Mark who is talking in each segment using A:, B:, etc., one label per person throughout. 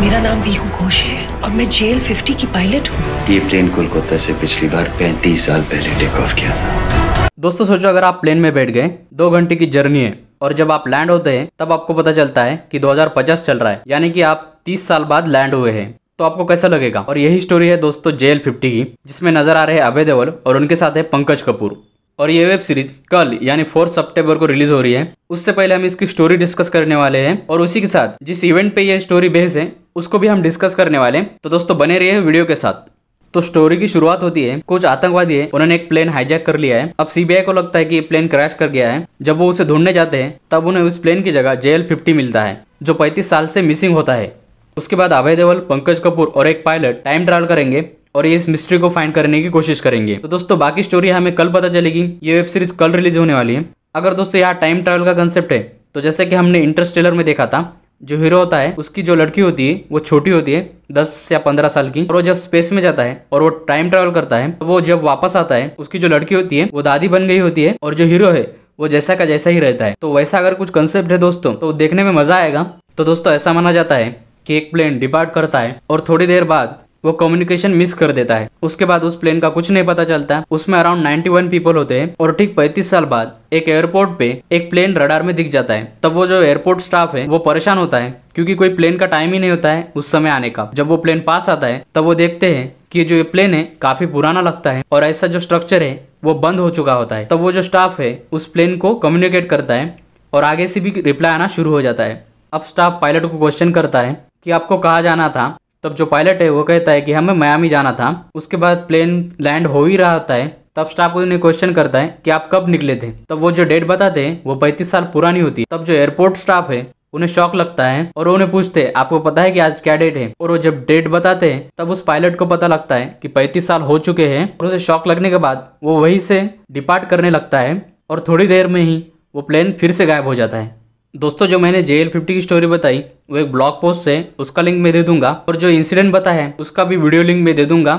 A: मेरा नाम बीहू घोष है और मैं जेल 50 की पायलट हूँ ये प्लेन कोलकाता से पिछली बार 35 साल पहले टेक ऑफ किया था दोस्तों सोचो अगर आप प्लेन में बैठ गए दो घंटे की जर्नी है और जब आप लैंड होते हैं तब आपको पता चलता है कि 2050 चल रहा है यानी कि आप 30 साल बाद लैंड हुए हैं तो आपको कैसा लगेगा और यही स्टोरी है दोस्तों जेल फिफ्टी की जिसमें नजर आ रहे हैं अभय देवल और उनके साथ है पंकज कपूर और ये वेब सीरीज कल यानी फोर सेप्टेम्बर को रिलीज हो रही है उससे पहले हम इसकी स्टोरी डिस्कस करने वाले हैं और उसी के साथ जिस इवेंट पे ये स्टोरी बेस है उसको भी हम डिस्कस करने वाले हैं तो दोस्तों बने रहिए वीडियो के साथ तो स्टोरी की शुरुआत होती है कुछ आतंकवादी है उन्होंने एक प्लेन हाईजैक कर लिया है अब सीबीआई को लगता है कि ये प्लेन क्रैश कर गया है जब वो उसे ढूंढने जाते हैं तब उन्हें उस प्लेन की जगह जेएल फिफ्टी मिलता है जो पैंतीस साल से मिसिंग होता है उसके बाद अभय देवल पंकज कपूर और एक पायलट टाइम ट्रायल करेंगे और ये इस मिस्ट्री को फाइंड करने की कोशिश करेंगे तो दोस्तों बाकी स्टोरी हमें कल पता चलेगी ये वेब सीरीज कल रिलीज होने वाली है अगर दोस्तों यहाँ टाइम ट्रैवल का कंसेप्ट है तो जैसे कि हमने इंटरस्टेलर में देखा था जो हीरो होता है उसकी जो लड़की होती है वो छोटी होती है दस या पंद्रह साल की और वो जब स्पेस में जाता है और वो टाइम ट्रेवल करता है तो वो जब वापस आता है उसकी जो लड़की होती है वो दादी बन गई होती है और जो हीरो है वो जैसा का जैसा ही रहता है तो वैसा अगर कुछ कंसेप्ट है दोस्तों तो देखने में मजा आएगा तो दोस्तों ऐसा माना जाता है कि एक प्लेन डिपार्ट करता है और थोड़ी देर बाद वो कम्युनिकेशन मिस कर देता है उसके बाद उस प्लेन का कुछ नहीं पता चलता उसमें अराउंड 91 पीपल होते हैं और ठीक 35 साल बाद एक एयरपोर्ट पे एक प्लेन रडार में दिख जाता है तब वो जो एयरपोर्ट स्टाफ है वो परेशान होता है क्योंकि कोई प्लेन का टाइम ही नहीं होता है उस समय आने का जब वो प्लेन पास आता है तब वो देखते हैं कि जो ये प्लेन है काफी पुराना लगता है और ऐसा जो स्ट्रक्चर है वो बंद हो चुका होता है तब वो जो स्टाफ है उस प्लेन को कम्युनिकेट करता है और आगे से भी रिप्लाई आना शुरू हो जाता है अब स्टाफ पायलट को क्वेश्चन करता है कि आपको कहा जाना था तब जो पायलट है वो कहता है कि हमें मयामी जाना था उसके बाद प्लेन लैंड हो ही रहा होता है तब स्टाफ उन्हें क्वेश्चन करता है कि आप कब निकले थे तब वो जो डेट बताते हैं वो पैंतीस साल पुरानी होती है तब जो एयरपोर्ट स्टाफ है उन्हें शौक लगता है और उन्हें पूछते हैं आपको पता है कि आज क्या डेट है और वो जब डेट बताते हैं तब उस पायलट को पता लगता है कि पैंतीस साल हो चुके हैं और उसे शौक लगने के बाद वो वहीं से डिपार्ट करने लगता है और थोड़ी देर में ही वो प्लेन फिर से गायब हो जाता है दोस्तों जो मैंने जे एल फिफ्टी की स्टोरी बताई वो एक ब्लॉग पोस्ट से उसका लिंक मैं दे दूंगा और जो इंसिडेंट बताया है उसका भी वीडियो लिंक मैं दे दूंगा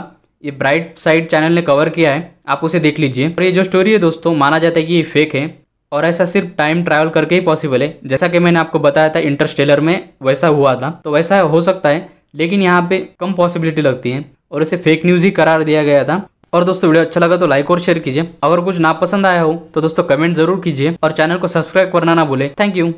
A: ये ब्राइट साइड चैनल ने कवर किया है आप उसे देख लीजिए और ये जो स्टोरी है दोस्तों माना जाता है कि ये फेक है और ऐसा सिर्फ टाइम ट्रैवल करके ही पॉसिबल है जैसा कि मैंने आपको बताया था इंटरस्टेलर में वैसा हुआ था तो वैसा हो सकता है लेकिन यहाँ पे कम पॉसिबिलिटी लगती है और इसे फेक न्यूज़ ही करार दिया गया था और दोस्तों वीडियो अच्छा लगा तो लाइक और शेयर कीजिए अगर कुछ ना पसंद आया हो तो दोस्तों कमेंट जरूर कीजिए और चैनल को सब्सक्राइब करना ना भूले थैंक यू